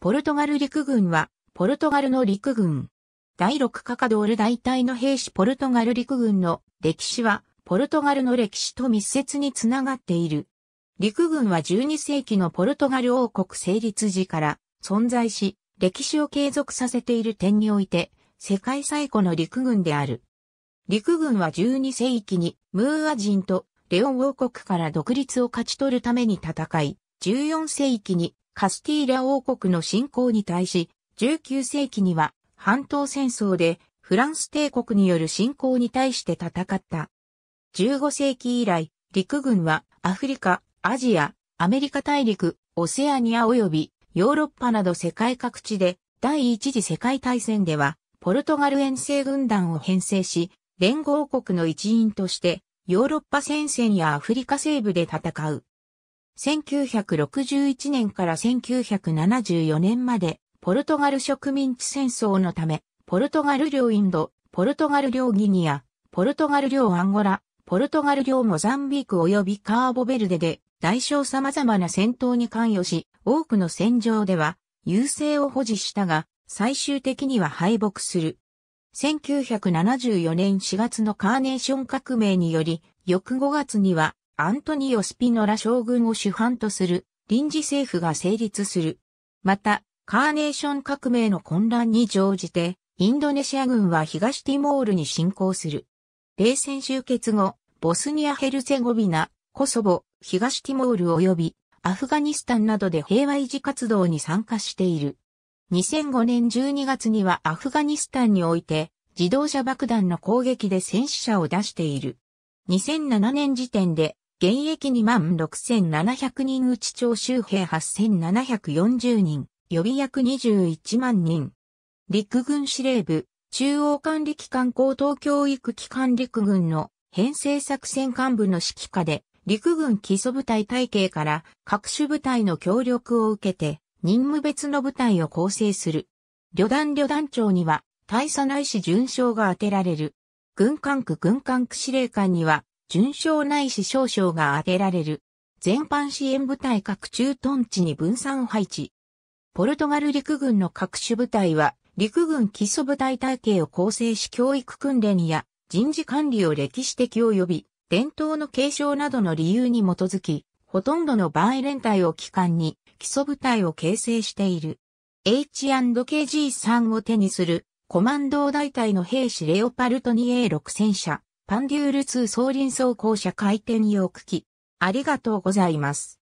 ポルトガル陸軍は、ポルトガルの陸軍。第六カカドール大隊の兵士ポルトガル陸軍の歴史は、ポルトガルの歴史と密接につながっている。陸軍は12世紀のポルトガル王国成立時から存在し、歴史を継続させている点において、世界最古の陸軍である。陸軍は12世紀にムーア人とレオン王国から独立を勝ち取るために戦い、14世紀にカスティーリャ王国の侵攻に対し、19世紀には半島戦争でフランス帝国による侵攻に対して戦った。15世紀以来、陸軍はアフリカ、アジア、アメリカ大陸、オセアニア及びヨーロッパなど世界各地で第一次世界大戦ではポルトガル遠征軍団を編成し、連合国の一員としてヨーロッパ戦線やアフリカ西部で戦う。1961年から1974年まで、ポルトガル植民地戦争のため、ポルトガル領インド、ポルトガル領ギニア、ポルトガル領アンゴラ、ポルトガル領モザンビーク及びカーボベルデで、大小様々な戦闘に関与し、多くの戦場では、優勢を保持したが、最終的には敗北する。1974年4月のカーネーション革命により、翌5月にはアントニオ・スピノラ将軍を主犯とする臨時政府が成立する。また、カーネーション革命の混乱に乗じて、インドネシア軍は東ティモールに侵攻する。冷戦終結後、ボスニア・ヘルツェゴビナ、コソボ、東ティモール及びアフガニスタンなどで平和維持活動に参加している。2005年12月にはアフガニスタンにおいて自動車爆弾の攻撃で戦死者を出している。2007年時点で現役2万6700人内徴集兵8740人、予備役21万人。陸軍司令部、中央管理機関高等教育機関陸軍の編成作戦幹部の指揮下で、陸軍基礎部隊体系から各種部隊の協力を受けて、任務別の部隊を構成する。旅団旅団長には、大佐内い巡将が当てられる。軍管区軍管区司令官には、順将ないし少将が挙げられる。全般支援部隊各ト屯地に分散配置。ポルトガル陸軍の各種部隊は、陸軍基礎部隊体系を構成し教育訓練や人事管理を歴史的及び伝統の継承などの理由に基づき、ほとんどの場合連隊を機関に基礎部隊を形成している。H&KG3 を手にするコマンド大隊の兵士レオパルト 2A6 戦車、パンデュール2総輪走行車回転翼機。ありがとうございます。